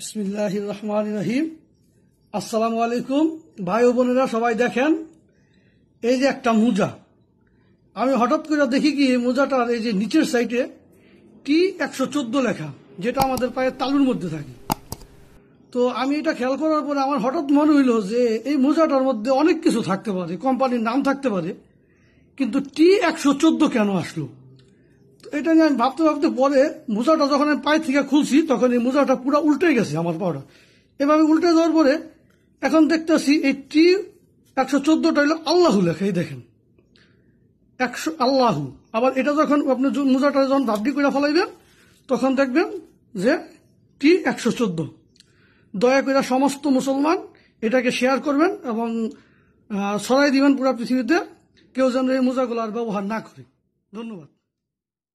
বিসমিল্লাহ রহমান রহিম আসসালামু আলাইকুম ভাই ও বোনেরা সবাই দেখেন এই যে একটা মোজা আমি হঠাৎ করে দেখি কি মোজাটার এই যে নিচের সাইডে টি একশো চোদ্দ লেখা যেটা আমাদের পায়ের তালুর মধ্যে থাকে তো আমি এটা খেয়াল করার পরে আমার হঠাৎ মনে হইল যে এই মোজাটার মধ্যে অনেক কিছু থাকতে পারে কোম্পানির নাম থাকতে পারে কিন্তু টি একশো চোদ্দ কেন আসলো এটা নিয়ে আমি ভাবতে ভাবতে পরে মোজাটা যখন আমি পায়ে থেকে খুলছি তখন এই মোজাটা পুরো উল্টে গেছে আমার পাওয়াটা এভাবে উল্টে যাওয়ার পরে এখন দেখতেছি এই টি একশো চোদ্দটা হলো আল্লাহু লেখা এই দেখেন একশো আল্লাহু আবার এটা যখন আপনি মোজাটা যখন ধাপটি করে ফলাইবেন তখন দেখবেন যে টি একশো চোদ্দ দয়া করে সমস্ত মুসলমান এটাকে শেয়ার করবেন এবং ছড়াই দিবেন পুরো পৃথিবীতে কেউ যেন এই মোজাগুলো আর ব্যবহার না করে ধন্যবাদ